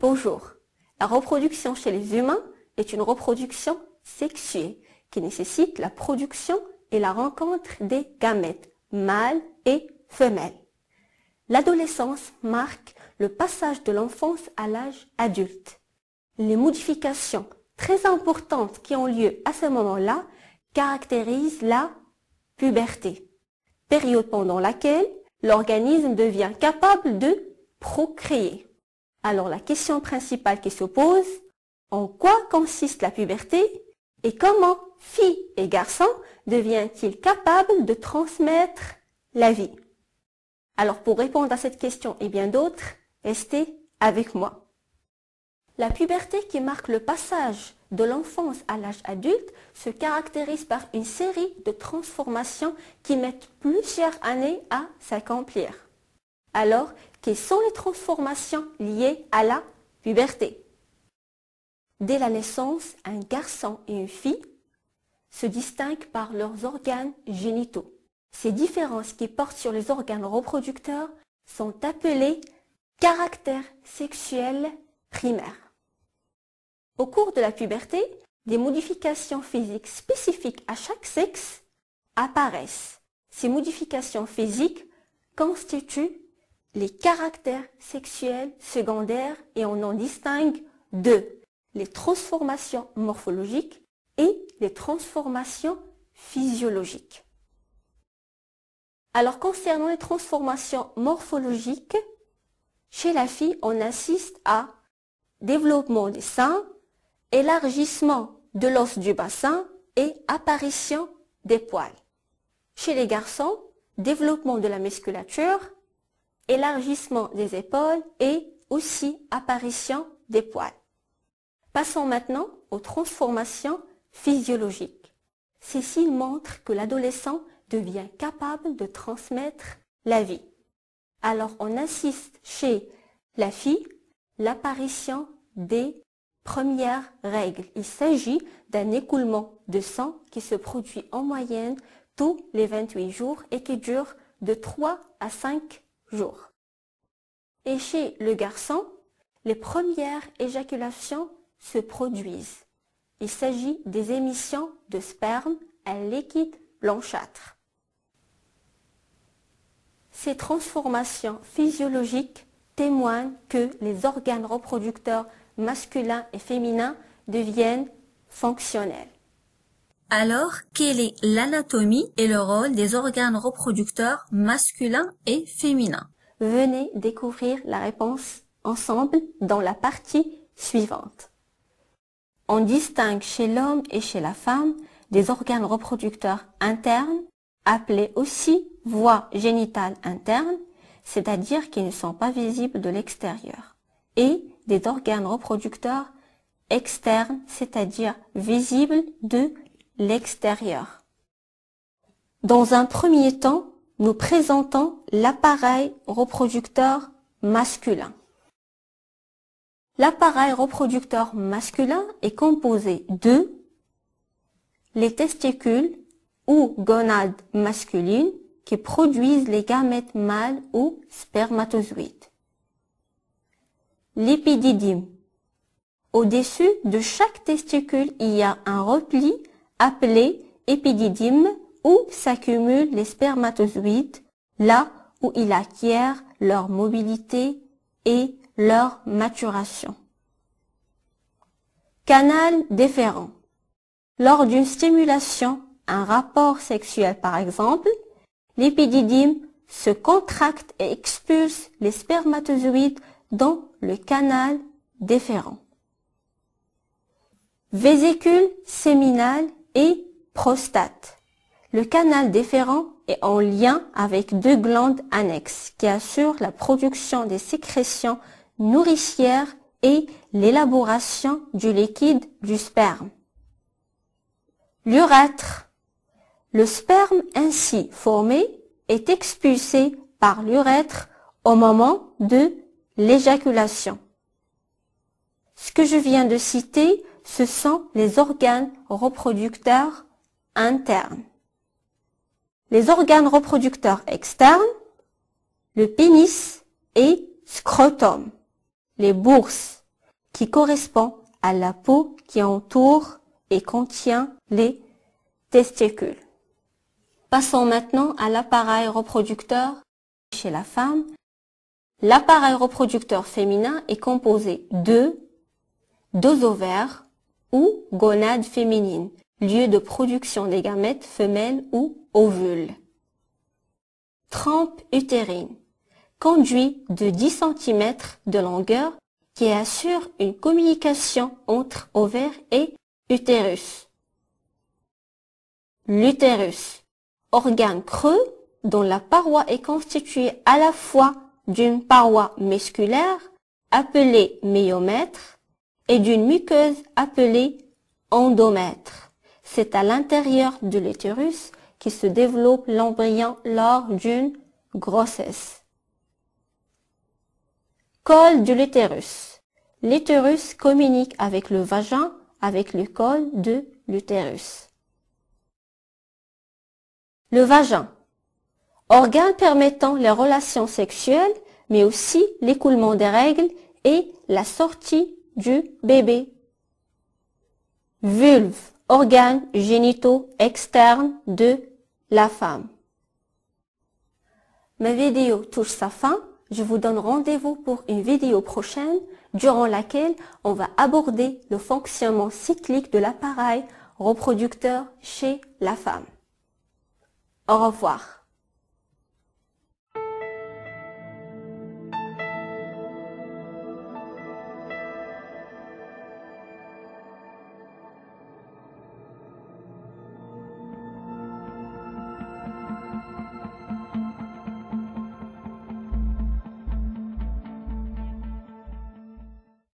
Bonjour. La reproduction chez les humains est une reproduction sexuée qui nécessite la production et la rencontre des gamètes, mâles et femelles. L'adolescence marque le passage de l'enfance à l'âge adulte. Les modifications très importantes qui ont lieu à ce moment-là caractérisent la puberté, période pendant laquelle l'organisme devient capable de procréer. Alors la question principale qui se pose, en quoi consiste la puberté et comment filles et garçons deviennent-ils capables de transmettre la vie Alors pour répondre à cette question et bien d'autres, restez avec moi. La puberté qui marque le passage de l'enfance à l'âge adulte se caractérise par une série de transformations qui mettent plusieurs années à s'accomplir alors quelles sont les transformations liées à la puberté Dès la naissance, un garçon et une fille se distinguent par leurs organes génitaux. Ces différences qui portent sur les organes reproducteurs sont appelées caractères sexuels primaires. Au cours de la puberté, des modifications physiques spécifiques à chaque sexe apparaissent. Ces modifications physiques constituent les caractères sexuels secondaires et on en distingue deux, les transformations morphologiques et les transformations physiologiques. Alors concernant les transformations morphologiques, chez la fille, on assiste à développement des seins, élargissement de l'os du bassin et apparition des poils. Chez les garçons, développement de la musculature, élargissement des épaules et aussi apparition des poils. Passons maintenant aux transformations physiologiques. Ceci montre que l'adolescent devient capable de transmettre la vie. Alors on assiste chez la fille l'apparition des premières règles. Il s'agit d'un écoulement de sang qui se produit en moyenne tous les 28 jours et qui dure de 3 à 5 et chez le garçon, les premières éjaculations se produisent. Il s'agit des émissions de sperme à liquide blanchâtre. Ces transformations physiologiques témoignent que les organes reproducteurs masculins et féminins deviennent fonctionnels. Alors, quelle est l'anatomie et le rôle des organes reproducteurs masculins et féminins Venez découvrir la réponse ensemble dans la partie suivante. On distingue chez l'homme et chez la femme des organes reproducteurs internes, appelés aussi voies génitales internes, c'est-à-dire qui ne sont pas visibles de l'extérieur, et des organes reproducteurs externes, c'est-à-dire visibles de l'extérieur. Dans un premier temps, nous présentons l'appareil reproducteur masculin. L'appareil reproducteur masculin est composé de les testicules ou gonades masculines qui produisent les gamètes mâles ou spermatozoïdes. L'épididyme. Au-dessus de chaque testicule, il y a un repli Appelé épididyme, où s'accumulent les spermatozoïdes, là où ils acquièrent leur mobilité et leur maturation. Canal déférent. Lors d'une stimulation, un rapport sexuel par exemple, l'épididyme se contracte et expulse les spermatozoïdes dans le canal déférent. Vésicule séminale et prostate. Le canal déférent est en lien avec deux glandes annexes qui assurent la production des sécrétions nourricières et l'élaboration du liquide du sperme. L'urètre. Le sperme ainsi formé est expulsé par l'urètre au moment de l'éjaculation. Ce que je viens de citer ce sont les organes reproducteurs internes. Les organes reproducteurs externes, le pénis et scrotum, les bourses, qui correspondent à la peau qui entoure et contient les testicules. Passons maintenant à l'appareil reproducteur chez la femme. L'appareil reproducteur féminin est composé de deux ovaires, ou gonade féminine, lieu de production des gamètes femelles ou ovules. Trempe utérine, conduit de 10 cm de longueur qui assure une communication entre ovaire et utérus. L'utérus, organe creux dont la paroi est constituée à la fois d'une paroi musculaire appelée myomètre, et d'une muqueuse appelée endomètre. C'est à l'intérieur de l'utérus qui se développe l'embryon lors d'une grossesse. Col de l'utérus. L'utérus communique avec le vagin avec le col de l'utérus. Le vagin. Organe permettant les relations sexuelles, mais aussi l'écoulement des règles et la sortie du bébé. Vulve, organes génitaux externes de la femme. Ma vidéo touche sa fin. Je vous donne rendez-vous pour une vidéo prochaine durant laquelle on va aborder le fonctionnement cyclique de l'appareil reproducteur chez la femme. Au revoir.